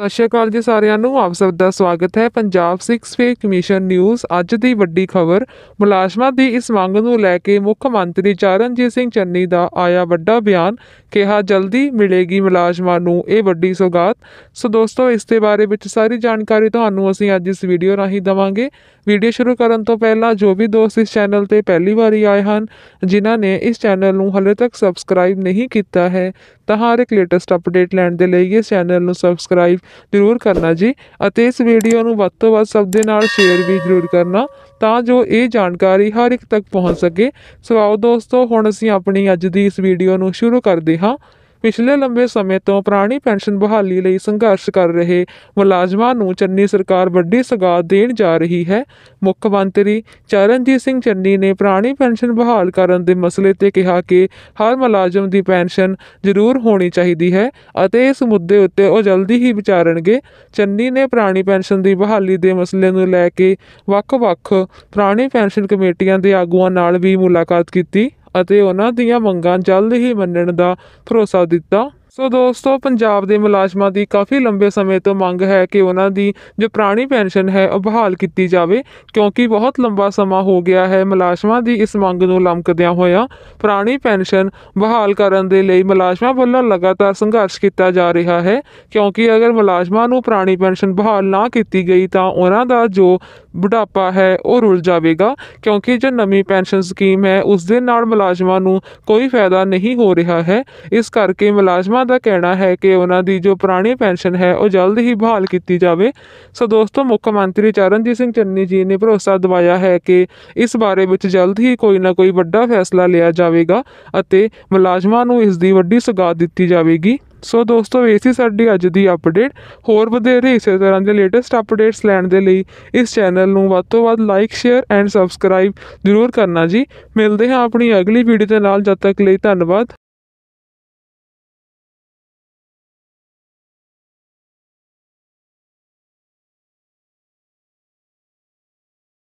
ਸਤਿ ਸ਼੍ਰੀ ਅਕਾਲ ਜੀ ਸਾਰਿਆਂ ਨੂੰ ਆਪ ਸਭ ਦਾ ਸਵਾਗਤ ਹੈ ਪੰਜਾਬ 6 ਵੇ ਕਮਿਸ਼ਨ ਨਿਊਜ਼ ਅੱਜ ਦੀ ਵੱਡੀ ਖਬਰ ਮੁਲਾਜ਼ਮਾਂ ਦੀ ਇਸ ਮੰਗ ਨੂੰ ਲੈ ਕੇ ਮੁੱਖ ਮੰਤਰੀ ਚਰਨਜੀਤ ਸਿੰਘ ਚੰਨੀ ਦਾ ਆਇਆ ਵੱਡਾ ਬਿਆਨ ਕਿਹਾ ਜਲਦੀ ਮਿਲੇਗੀ ਮੁਲਾਜ਼ਮਾਂ ਨੂੰ ਇਹ ਵੱਡੀ ਸੌਗਾਤ ਸੋ ਦੋਸਤੋ ਇਸ ਦੇ ਬਾਰੇ ਵਿੱਚ ਸਾਰੀ ਜਾਣਕਾਰੀ ਤੁਹਾਨੂੰ ਅਸੀਂ ਅੱਜ ਇਸ ਵੀਡੀਓ ਰਾਹੀਂ ਦਵਾਂਗੇ ਵੀਡੀਓ ਸ਼ੁਰੂ ਕਰਨ ਤੋਂ ਪਹਿਲਾਂ ਜੋ ਵੀ ਦੋਸਤ ਇਸ ਚੈਨਲ ਤੇ ਪਹਿਲੀ ਵਾਰੀ ਆਏ ਹਨ ਜਿਨ੍ਹਾਂ ਨੇ ਇਸ ਚੈਨਲ ਨੂੰ ਹਲੇ ਤੱਕ ਸਬਸਕ੍ਰਾਈਬ ਨਹੀਂ ਕੀਤਾ ਹੈ ਤਾਂ ਹਰ ਇੱਕ ਲੇਟੈਸਟ ਅਪਡੇਟ ਲੈਣ ਦੇ ਲਈ ਇਸ ਚੈਨਲ ਨੂੰ ਸਬਸਕ੍ਰਾਈਬ ਜ਼ਰੂਰ ਕਰਨਾ ਜੀ ਅਤੇ ਇਸ ਵੀਡੀਓ ਨੂੰ ਵੱਧ ਤੋਂ ਵੱਧ ਸਭ ਦੇ ਨਾਲ ਸ਼ੇਅਰ ਵੀ ਜ਼ਰੂਰ ਕਰਨਾ ਤਾਂ ਜੋ ਇਹ ਜਾਣਕਾਰੀ ਹਰ ਇੱਕ ਤੱਕ ਪਹੁੰਚ ਸਕੇ ਸੋ ਆਓ ਦੋਸਤੋ ਹੁਣ ਅਸੀਂ ਆਪਣੀ ਅੱਜ ਦੀ ਇਸ ਵੀਡੀਓ ਨੂੰ ਸ਼ੁਰੂ ਕਰਦੇ ਹਾਂ ਪਿਛਲੇ ਲੰਬੇ ਸਮੇਂ ਤੋਂ ਪੁਰਾਣੀ ਪੈਨਸ਼ਨ ਬਹਾਲੀ ਲਈ ਸੰਘਰਸ਼ ਕਰ ਰਹੇ ਮੁਲਾਜ਼ਮਾਂ ਨੂੰ ਚੰਨੀ ਸਰਕਾਰ ਵੱਡੀ ਸਗਾਤ ਦੇਣ ਜਾ ਰਹੀ ਹੈ ਮੁੱਖ ਮੰਤਰੀ ਚਰਨਜੀਤ ਸਿੰਘ ਚੰਨੀ ਨੇ ਪੁਰਾਣੀ ਪੈਨਸ਼ਨ ਬਹਾਲ ਕਰਨ ਦੇ ਮਸਲੇ ਤੇ ਕਿਹਾ ਕਿ ਹਰ ਮੁਲਾਜ਼ਮ ਦੀ ਪੈਨਸ਼ਨ ਜ਼ਰੂਰ ਹੋਣੀ ਚਾਹੀਦੀ ਹੈ ਅਤੇ ਇਸ ਮੁੱਦੇ ਉੱਤੇ ਉਹ ਜਲਦੀ ਹੀ ਵਿਚਾਰਨਗੇ ਚੰਨੀ ਨੇ ਪੁਰਾਣੀ ਪੈਨਸ਼ਨ ਦੀ ਬਹਾਲੀ ਦੇ ਮਸਲੇ ਨੂੰ ਲੈ ਕੇ ਵੱਖ-ਵੱਖ ਪੁਰਾਣੀ ਪੈਨਸ਼ਨ ਕਮੇਟੀਆਂ ਦੇ ਆਗੂਆਂ ਨਾਲ ਵੀ ਮੁਲਾਕਾਤ ਕੀਤੀ ਅਤੇ ਉਹਨਾਂ ਦੀਆਂ ਮੰਗਾਂ ਜਲਦ ਹੀ ਮੰਨਣ ਦਾ ਭਰੋਸਾ ਦਿੱਤਾ ਸੋ ਦੋਸਤੋ ਪੰਜਾਬ ਦੇ ਮੁਲਾਜ਼ਮਾਂ ਦੀ ਕਾਫੀ ਲੰਬੇ ਸਮੇਂ ਤੋਂ ਮੰਗ ਹੈ ਕਿ ਉਹਨਾਂ ਦੀ ਜੋ ਪੁਰਾਣੀ ਪੈਨਸ਼ਨ ਹੈ ਉਹ ਬਹਾਲ ਕੀਤੀ ਜਾਵੇ ਕਿਉਂਕਿ ਬਹੁਤ ਲੰਬਾ ਸਮਾਂ ਹੋ ਗਿਆ ਹੈ ਮੁਲਾਜ਼ਮਾਂ ਦੀ ਇਸ ਮੰਗ ਨੂੰ ਲੰਮਕਦਿਆਂ ਹੋਇਆ ਪੁਰਾਣੀ ਪੈਨਸ਼ਨ ਬਹਾਲ ਕਰਨ ਦੇ ਲਈ ਮੁਲਾਜ਼ਮਾਂ ਵੱਲੋਂ ਲਗਾਤਾਰ ਸੰਘਰਸ਼ ਕੀਤਾ ਜਾ ਰਿਹਾ ਹੈ ਕਿਉਂਕਿ ਅਗਰ ਮੁਲਾਜ਼ਮਾਂ ਨੂੰ ਪੁਰਾਣੀ ਪੈਨਸ਼ਨ ਬਹਾਲ ਨਾ ਕੀਤੀ ਗਈ ਤਾਂ ਉਹਨਾਂ ਦਾ ਜੋ ਬੁਢਾਪਾ ਹੈ ਉਹ ਰੁਲ ਜਾਵੇਗਾ ਕਿਉਂਕਿ ਜੋ ਨਵੀਂ ਪੈਨਸ਼ਨ ਸਕੀਮ ਹੈ ਉਸ ਦੇ ਨਾਲ ਮੁਲਾਜ਼ਮਾਂ ਨੂੰ ਕੋਈ ਫਾਇਦਾ ਨਹੀਂ ਹੋ ਰਿਹਾ ਹੈ ਇਸ ਕਰਕੇ ਮੁਲਾਜ਼ਮਾਂ ਉਨ੍ਹਾਂ ਦਾ ਕਹਿਣਾ ਹੈ ਕਿ ਉਹਨਾਂ ਦੀ ਜੋ ਪੁਰਾਣੀ ਪੈਨਸ਼ਨ ਹੈ ਉਹ ਜਲਦ ਹੀ ਬਹਾਲ ਕੀਤੀ ਜਾਵੇ ਸੋ ਦੋਸਤੋ ਮੁੱਖ ਮੰਤਰੀ ਚਰਨਜੀਤ ਸਿੰਘ ਚੰਨੀ ਜੀ ਨੇ ਭਰੋਸਾ ਦਿਵਾਇਆ ਹੈ ਕਿ ਇਸ ਬਾਰੇ ਵਿੱਚ ਜਲਦ ਹੀ ਕੋਈ ਨਾ ਕੋਈ ਵੱਡਾ ਫੈਸਲਾ ਲਿਆ ਜਾਵੇਗਾ ਅਤੇ ਮੁਲਾਜ਼ਮਾਂ ਨੂੰ ਇਸ ਦੀ ਵੱਡੀ ਸਗਾਤ ਦਿੱਤੀ ਜਾਵੇਗੀ ਸੋ ਦੋਸਤੋ ਇਹ ਸੀ ਸਾਡੀ ਅੱਜ ਦੀ ਅਪਡੇਟ ਹੋਰ ਵਧੇਰੇ ਇਸੇ ਤਰ੍ਹਾਂ ਦੇ ਲੇਟੈਸਟ ਅਪਡੇਟਸ ਲੈਣ ਦੇ ਲਈ ਇਸ ਚੈਨਲ ਨੂੰ ਵੱਧ ਤੋਂ ਵੱਧ ਲਾਈਕ ਸ਼ੇਅਰ ਐਂਡ ਸਬਸਕ੍ਰਾਈਬ ਜ਼ਰੂਰ ਕਰਨਾ ਜੀ ਮਿਲਦੇ ਹਾਂ ਆਪਣੀ ਅਗਲੀ ਵੀਡੀਓ ਦੇ ਨਾਲ ਜਦ ਤੱਕ ਲਈ ਧੰਨਵਾਦ